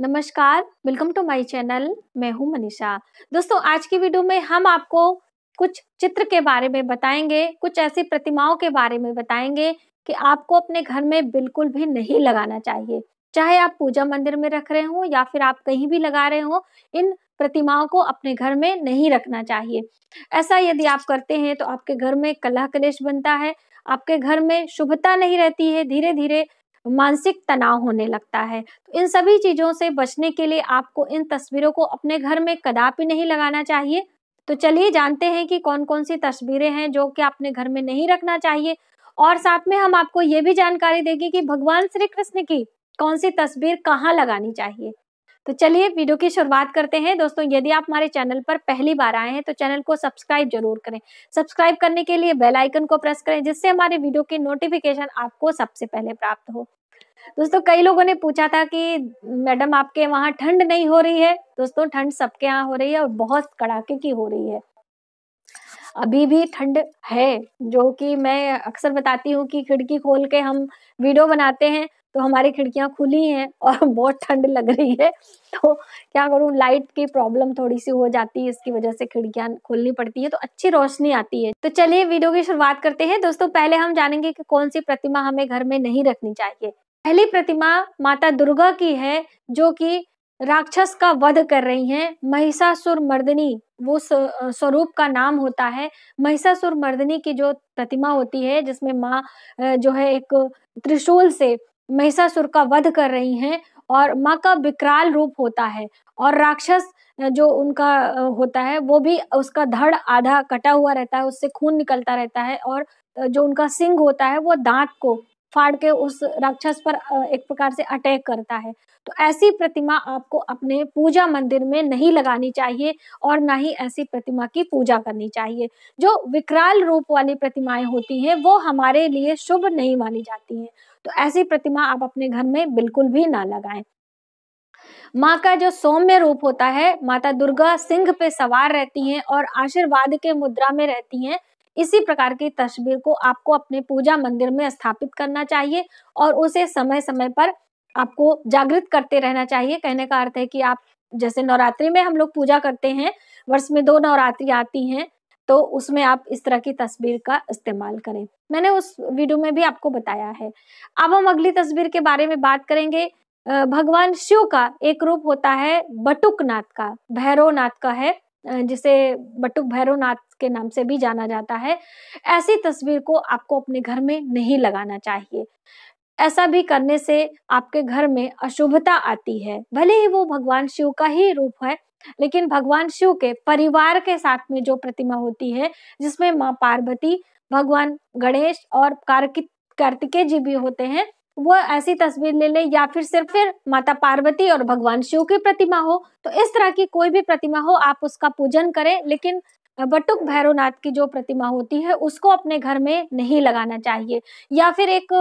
नमस्कार welcome to my channel मैं हूं मनीषा दोस्तों आज की वीडियो में हम आपको कुछ चित्र के बारे में बताएंगे कुछ ऐसी प्रतिमाओं के बारे में बताएंगे कि आपको अपने घर में बिल्कुल भी नहीं लगाना चाहिए चाहे आप पूजा मंदिर में रख रहे हो या फिर आप कहीं भी लगा रहे हो इन प्रतिमाओं को अपने घर में नहीं रखना चाहिए ऐसा यदि आप करते हैं तो आपके घर में कलह कलेश बनता है आपके घर में शुभता नहीं रहती है धीरे धीरे मानसिक तनाव होने लगता है तो इन सभी चीज़ों से बचने के लिए आपको इन तस्वीरों को अपने घर में कदापि नहीं लगाना चाहिए तो चलिए जानते हैं कि कौन कौन सी तस्वीरें हैं जो कि अपने घर में नहीं रखना चाहिए और साथ में हम आपको ये भी जानकारी देंगे कि भगवान श्री कृष्ण की कौन सी तस्वीर कहाँ लगानी चाहिए तो चलिए वीडियो की शुरुआत करते हैं दोस्तों यदि आप हमारे चैनल पर पहली बार आए हैं तो चैनल को सब्सक्राइब जरूर करें सब्सक्राइब करने के लिए बेल आइकन को प्रेस करें जिससे हमारे वीडियो की नोटिफिकेशन आपको सबसे पहले प्राप्त हो दोस्तों कई लोगों ने पूछा था कि मैडम आपके वहाँ ठंड नहीं हो रही है दोस्तों ठंड सबके यहाँ हो रही है और बहुत कड़ाके की हो रही है अभी भी ठंड है जो कि मैं अक्सर बताती हूँ कि खिड़की खोल के हम वीडियो बनाते हैं तो हमारी खिड़कियां खुली हैं और बहुत ठंड लग रही है तो क्या करूँ लाइट की प्रॉब्लम थोड़ी सी हो जाती है इसकी वजह से खिड़कियां खोलनी पड़ती है तो अच्छी रोशनी आती है तो चलिए वीडियो की शुरुआत करते हैं दोस्तों पहले हम जानेंगे कि कौन सी प्रतिमा हमें घर में नहीं रखनी चाहिए पहली प्रतिमा माता दुर्गा की है जो कि राक्षस का वध कर रही हैं महिषासुर मर्दनी वो स्वरूप का नाम होता है महिषासुर मर्दनी की जो प्रतिमा होती है जिसमें माँ जो है एक त्रिशूल से महिषासुर का वध कर रही हैं और माँ का विकराल रूप होता है और राक्षस जो उनका होता है वो भी उसका धड़ आधा कटा हुआ रहता है उससे खून निकलता रहता है और जो उनका सिंह होता है वो दांत को फाड़ के उस राक्षस पर एक प्रकार से अटैक करता है तो ऐसी प्रतिमा आपको अपने पूजा मंदिर में नहीं लगानी चाहिए और ना ही ऐसी प्रतिमा की पूजा करनी चाहिए जो विकराल रूप वाली प्रतिमाएं होती हैं वो हमारे लिए शुभ नहीं मानी जाती हैं तो ऐसी प्रतिमा आप अपने घर में बिल्कुल भी ना लगाएं माँ का जो सौम्य रूप होता है माता दुर्गा सिंह पे सवार रहती हैं और आशीर्वाद के मुद्रा में रहती हैं इसी प्रकार की तस्वीर को आपको अपने पूजा मंदिर में स्थापित करना चाहिए और उसे समय समय पर आपको जागृत करते रहना चाहिए कहने का अर्थ है कि आप जैसे नवरात्रि में हम लोग पूजा करते हैं वर्ष में दो नवरात्रि आती हैं तो उसमें आप इस तरह की तस्वीर का इस्तेमाल करें मैंने उस वीडियो में भी आपको बताया है अब हम अगली तस्वीर के बारे में बात करेंगे भगवान शिव का एक रूप होता है बटुक नाथ का भैरवनाथ का है जिसे बटुक नाथ के नाम से भी जाना जाता है ऐसी तस्वीर को आपको अपने घर में नहीं लगाना चाहिए ऐसा भी करने से आपके घर में अशुभता आती है भले ही वो भगवान शिव का ही रूप है लेकिन भगवान शिव के परिवार के साथ में जो प्रतिमा होती है जिसमें माँ पार्वती भगवान गणेश और कार्तिक कार्तिकेय जी भी होते हैं वो ऐसी तस्वीर ले ले या फिर सिर्फ फिर माता पार्वती और भगवान शिव की प्रतिमा हो तो इस तरह की कोई भी प्रतिमा हो आप उसका पूजन करें लेकिन बटुक भैरवनाथ की जो प्रतिमा होती है उसको अपने घर में नहीं लगाना चाहिए या फिर एक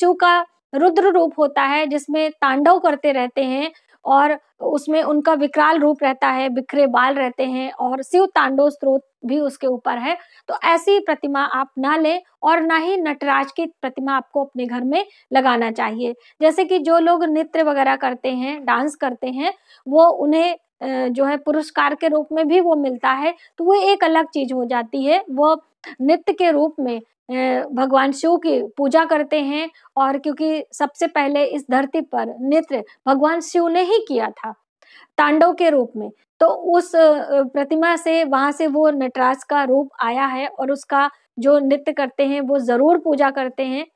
शिव का रुद्र रूप होता है जिसमें तांडव करते रहते हैं और उसमें उनका विकराल रूप रहता है बिखरे बाल रहते हैं और शिव तांडव स्त्रोत भी उसके ऊपर है तो ऐसी प्रतिमा आप ना लें और ना ही नटराज की प्रतिमा आपको अपने घर में लगाना चाहिए जैसे कि जो लोग नृत्य वगैरह करते हैं डांस करते हैं वो उन्हें जो है पुरस्कार के रूप में भी वो मिलता है तो वो एक अलग चीज हो जाती है वो नृत्य के रूप में भगवान शिव की पूजा करते हैं और क्योंकि सबसे पहले इस धरती पर नृत्य भगवान शिव ने ही किया था तांडव के रूप में तो उस प्रतिमा से वहां से वो नटराज का रूप आया है और उसका जो नृत्य करते हैं वो जरूर पूजा करते हैं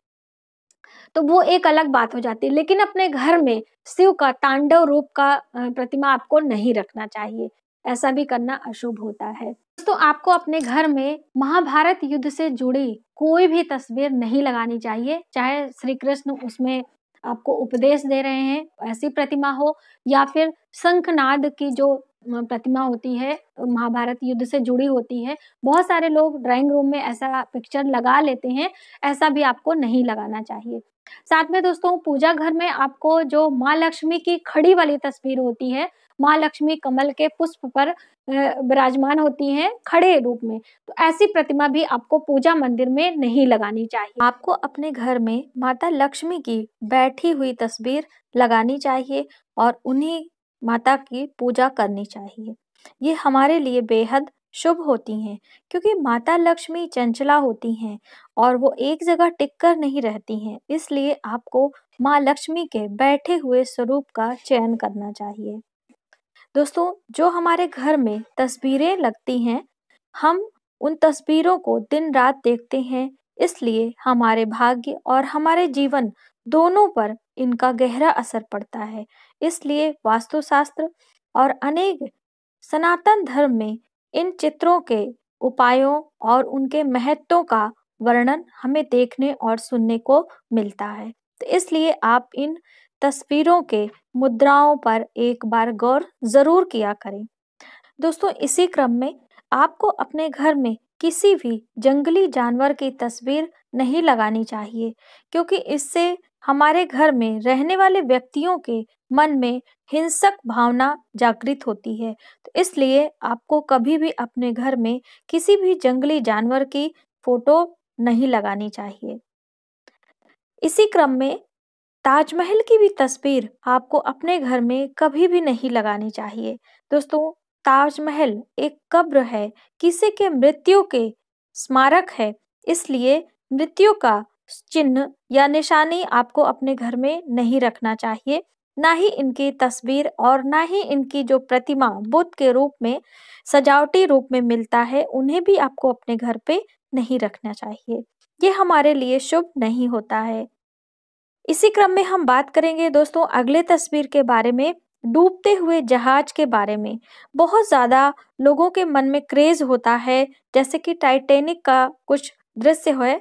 तो वो एक अलग बात हो जाती है लेकिन अपने घर में शिव का तांडव रूप का प्रतिमा आपको नहीं रखना चाहिए ऐसा भी करना अशुभ होता है दोस्तों आपको अपने घर में महाभारत युद्ध से जुड़ी कोई भी तस्वीर नहीं लगानी चाहिए चाहे श्री कृष्ण उसमें आपको उपदेश दे रहे हैं ऐसी प्रतिमा हो या फिर शंखनाद की जो प्रतिमा होती है महाभारत युद्ध से जुड़ी होती है बहुत सारे लोग ड्राइंग रूम में ऐसा पिक्चर लगा लेते हैं ऐसा भी आपको नहीं लगाना चाहिए साथ में दोस्तों पूजा घर में आपको जो माँ लक्ष्मी की खड़ी वाली तस्वीर होती है माँ लक्ष्मी कमल के पुष्प पर विराजमान होती हैं खड़े रूप में तो ऐसी प्रतिमा भी आपको पूजा मंदिर में नहीं लगानी चाहिए आपको अपने घर में माता लक्ष्मी की बैठी हुई तस्वीर लगानी चाहिए और उन्हीं माता की पूजा करनी चाहिए ये हमारे लिए बेहद शुभ होती हैं क्योंकि माता लक्ष्मी चंचला होती हैं और वो एक जगह टिक कर नहीं रहती हैं इसलिए आपको माँ लक्ष्मी के बैठे हुए स्वरूप का चयन करना चाहिए दोस्तों जो हमारे घर में तस्वीरें लगती हैं हम उन तस्वीरों को दिन रात देखते हैं इसलिए हमारे भाग्य और हमारे जीवन दोनों पर इनका गहरा असर पड़ता है इसलिए वास्तुशास्त्र और अनेक सनातन धर्म में इन चित्रों के उपायों और उनके महत्वों का वर्णन हमें देखने और सुनने को मिलता है तो इसलिए आप इन तस्वीरों के मुद्राओं पर एक बार गौर जरूर किया करें दोस्तों इसी क्रम में आपको अपने घर में किसी भी जंगली जानवर की तस्वीर नहीं लगानी चाहिए क्योंकि इससे हमारे घर में रहने वाले व्यक्तियों के मन में हिंसक भावना जागृत होती है तो इसलिए आपको कभी भी अपने घर में किसी भी जंगली जानवर की फोटो नहीं लगानी चाहिए इसी क्रम में ताजमहल की भी तस्वीर आपको अपने घर में कभी भी नहीं लगानी चाहिए दोस्तों ताजमहल एक कब्र है किसी के मृत्यु के स्मारक है इसलिए मृत्यु का चिन्ह या निशानी आपको अपने घर में नहीं रखना चाहिए ना ही इनकी तस्वीर और ना ही इनकी जो प्रतिमा बुद्ध के रूप में सजावटी रूप में मिलता है उन्हें भी आपको अपने घर पे नहीं रखना चाहिए ये हमारे लिए शुभ नहीं होता है इसी क्रम में हम बात करेंगे दोस्तों अगले तस्वीर के बारे में डूबते हुए जहाज के बारे में बहुत ज़्यादा लोगों के मन में क्रेज होता है जैसे कि टाइटेनिक का कुछ दृश्य है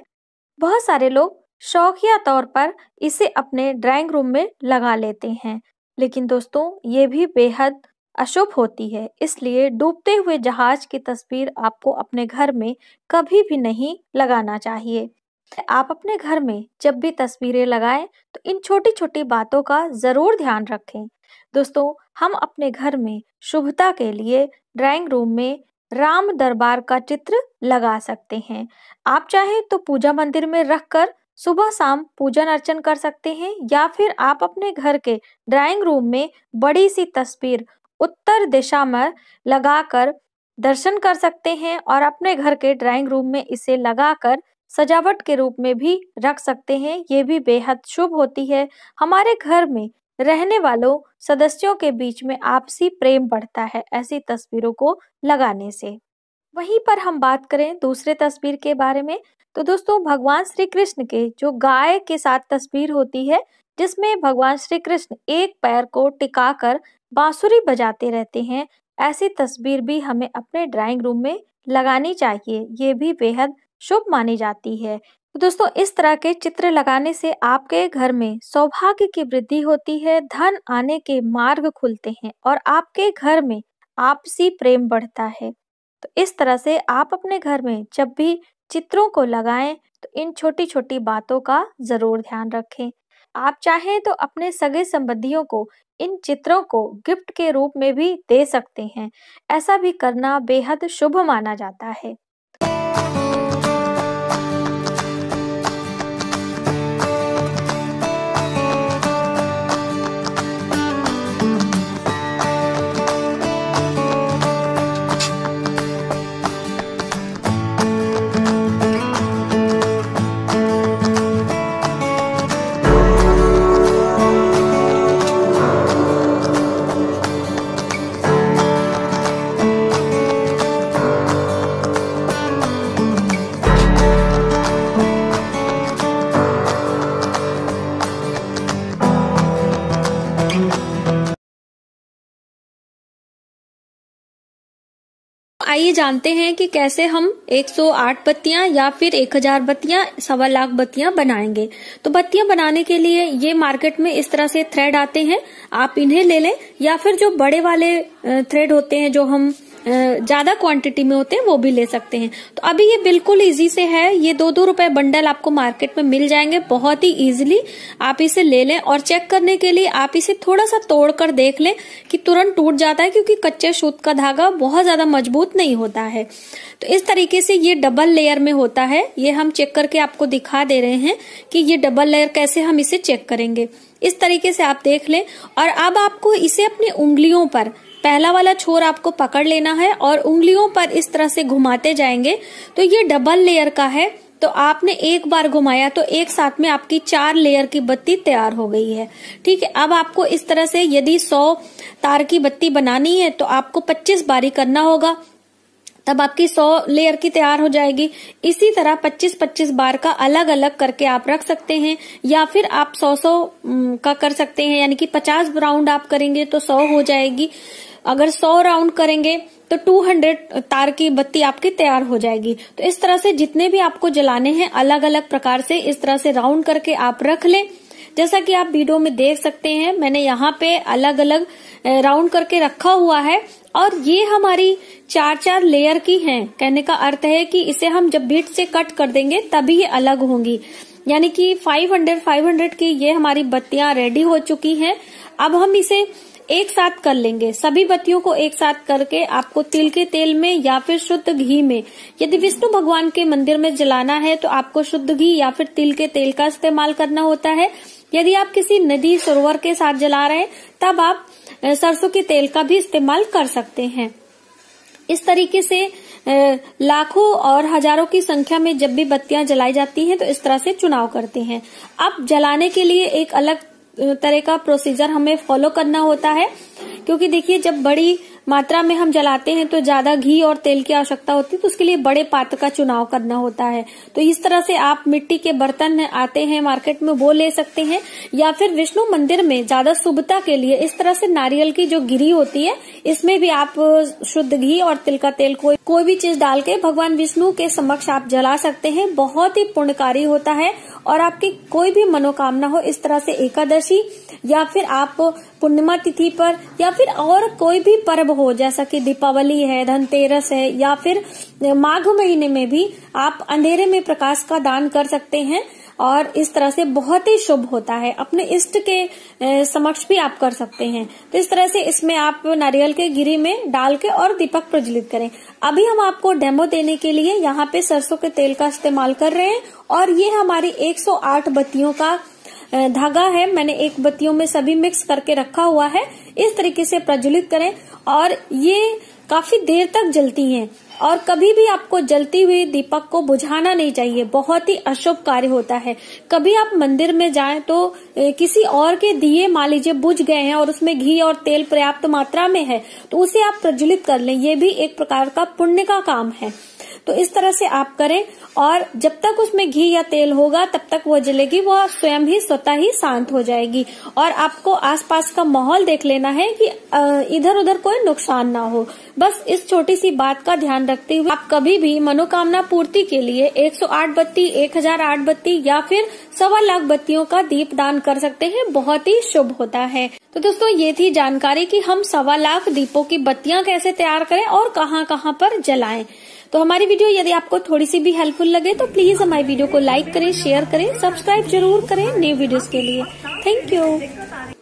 बहुत सारे लोग शौकिया तौर पर इसे अपने ड्राइंग रूम में लगा लेते हैं लेकिन दोस्तों ये भी बेहद अशुभ होती है इसलिए डूबते हुए जहाज की तस्वीर आपको अपने घर में कभी भी नहीं लगाना चाहिए आप अपने घर में जब भी तस्वीरें लगाएं तो इन छोटी छोटी बातों का ज़रूर ध्यान रखें दोस्तों हम अपने घर में शुभता के लिए ड्राइंग रूम में राम दरबार का चित्र लगा सकते हैं आप चाहें तो पूजा मंदिर में रखकर सुबह शाम पूजन अर्चन कर सकते हैं या फिर आप अपने घर के ड्राइंग रूम में बड़ी सी तस्वीर उत्तर दिशा में लगाकर दर्शन कर सकते हैं और अपने घर के ड्राइंग रूम में इसे लगाकर सजावट के रूप में भी रख सकते हैं ये भी बेहद शुभ होती है हमारे घर में रहने वालों सदस्यों के बीच में आपसी प्रेम बढ़ता है ऐसी तस्वीरों को लगाने से वहीं पर हम बात करें दूसरे तस्वीर के बारे में तो दोस्तों भगवान श्री कृष्ण के जो गाय के साथ तस्वीर होती है जिसमें भगवान श्री कृष्ण एक पैर को टिका कर बांसुरी बजाते रहते हैं ऐसी तस्वीर भी हमें अपने ड्राइंग रूम में लगानी चाहिए ये भी बेहद शुभ मानी जाती है दोस्तों इस तरह के चित्र लगाने से आपके घर में सौभाग्य की वृद्धि होती है धन आने के मार्ग खुलते हैं और आपके घर में आपसी प्रेम बढ़ता है तो इस तरह से आप अपने घर में जब भी चित्रों को लगाएं तो इन छोटी छोटी बातों का ज़रूर ध्यान रखें आप चाहें तो अपने सगे संबंधियों को इन चित्रों को गिफ्ट के रूप में भी दे सकते हैं ऐसा भी करना बेहद शुभ माना जाता है आइए जानते हैं कि कैसे हम 108 बत्तियां या फिर 1000 बत्तियां सवा लाख बत्तियां बनाएंगे तो बत्तियां बनाने के लिए ये मार्केट में इस तरह से थ्रेड आते हैं आप इन्हें ले लें या फिर जो बड़े वाले थ्रेड होते हैं जो हम ज्यादा क्वांटिटी में होते हैं वो भी ले सकते हैं तो अभी ये बिल्कुल इजी से है ये दो दो रुपए बंडल आपको मार्केट में मिल जाएंगे बहुत ही इजीली आप इसे ले लें और चेक करने के लिए आप इसे थोड़ा सा तोड़कर देख लें कि तुरंत टूट जाता है क्योंकि कच्चे सूत का धागा बहुत ज्यादा मजबूत नहीं होता है तो इस तरीके से ये डबल लेयर में होता है ये हम चेक करके आपको दिखा दे रहे हैं कि ये डबल लेयर कैसे हम इसे चेक करेंगे इस तरीके से आप देख लें और अब आपको इसे अपनी उंगलियों पर पहला वाला छोर आपको पकड़ लेना है और उंगलियों पर इस तरह से घुमाते जाएंगे तो ये डबल लेयर का है तो आपने एक बार घुमाया तो एक साथ में आपकी चार लेयर की बत्ती तैयार हो गई है ठीक है अब आपको इस तरह से यदि सौ तार की बत्ती बनानी है तो आपको पच्चीस बारी करना होगा तब आपकी 100 लेयर की तैयार हो जाएगी इसी तरह 25-25 बार का अलग अलग करके आप रख सकते हैं या फिर आप 100-100 का कर सकते हैं यानी कि 50 राउंड आप करेंगे तो 100 हो जाएगी अगर सौ राउंड करेंगे तो 200 तार की बत्ती आपकी तैयार हो जाएगी तो इस तरह से जितने भी आपको जलाने हैं अलग अलग प्रकार से इस तरह से राउंड करके आप रख लें जैसा कि आप वीडियो में देख सकते हैं मैंने यहाँ पे अलग अलग राउंड करके रखा हुआ है और ये हमारी चार चार लेयर की हैं कहने का अर्थ है कि इसे हम जब बीट से कट कर देंगे तभी ये अलग होंगी यानी कि 500 500 की ये हमारी बत्तियां रेडी हो चुकी हैं अब हम इसे एक साथ कर लेंगे सभी बत्तियों को एक साथ करके आपको तिल के तेल में या फिर शुद्ध घी में यदि विष्णु भगवान के मंदिर में जलाना है तो आपको शुद्ध घी या फिर तिल के तेल का इस्तेमाल करना होता है यदि आप किसी नदी सरोवर के साथ जला रहे हैं तब आप सरसों के तेल का भी इस्तेमाल कर सकते हैं इस तरीके से लाखों और हजारों की संख्या में जब भी बत्तियां जलाई जाती हैं तो इस तरह से चुनाव करते हैं अब जलाने के लिए एक अलग तरह का प्रोसीजर हमें फॉलो करना होता है क्योंकि देखिए जब बड़ी मात्रा में हम जलाते हैं तो ज्यादा घी और तेल की आवश्यकता होती है तो उसके लिए बड़े पात्र का चुनाव करना होता है तो इस तरह से आप मिट्टी के बर्तन आते हैं मार्केट में वो ले सकते हैं या फिर विष्णु मंदिर में ज्यादा शुभता के लिए इस तरह से नारियल की जो गिरी होती है इसमें भी आप शुद्ध घी और तिल का तेल कोई कोई भी चीज डाल के भगवान विष्णु के समक्ष आप जला सकते हैं बहुत ही पुण्यकारी होता है और आपकी कोई भी मनोकामना हो इस तरह से एकादशी या फिर आप पूर्णिमा तिथि पर या फिर और कोई भी पर्व हो जैसा कि दीपावली है धनतेरस है या फिर माघ महीने में भी आप अंधेरे में प्रकाश का दान कर सकते हैं और इस तरह से बहुत ही शुभ होता है अपने इष्ट के समक्ष भी आप कर सकते हैं तो इस तरह से इसमें आप नारियल के गिरी में डाल के और दीपक प्रज्वलित करें अभी हम आपको डेमो देने के लिए यहाँ पे सरसों के तेल का इस्तेमाल कर रहे हैं और ये हमारी 108 बत्तियों का धागा है मैंने एक बत्तियों में सभी मिक्स करके रखा हुआ है इस तरीके से प्रज्वलित करें और ये काफी देर तक जलती हैं और कभी भी आपको जलती हुई दीपक को बुझाना नहीं चाहिए बहुत ही अशुभ कार्य होता है कभी आप मंदिर में जाएं तो किसी और के दिए मान लीजिए बुझ गए हैं और उसमें घी और तेल पर्याप्त मात्रा में है तो उसे आप प्रज्वलित कर लें ये भी एक प्रकार का पुण्य का काम है तो इस तरह से आप करें और जब तक उसमें घी या तेल होगा तब तक वो जलेगी वो स्वयं ही स्वतः ही शांत हो जाएगी और आपको आसपास का माहौल देख लेना है कि इधर उधर कोई नुकसान ना हो बस इस छोटी सी बात का ध्यान रखते हुए आप कभी भी मनोकामना पूर्ति के लिए 108 बत्ती 1008 बत्ती या फिर सवा लाख बत्तियों का दीप दान कर सकते हैं बहुत ही शुभ होता है तो दोस्तों ये थी जानकारी कि हम सवा लाख दीपों की बत्तियां कैसे तैयार करें और कहाँ कहाँ पर जलाएं तो हमारी वीडियो यदि आपको थोड़ी सी भी हेल्पफुल लगे तो प्लीज हमारी वीडियो को लाइक करें शेयर करें सब्सक्राइब जरूर करें न्यू वीडियोस के लिए थैंक यू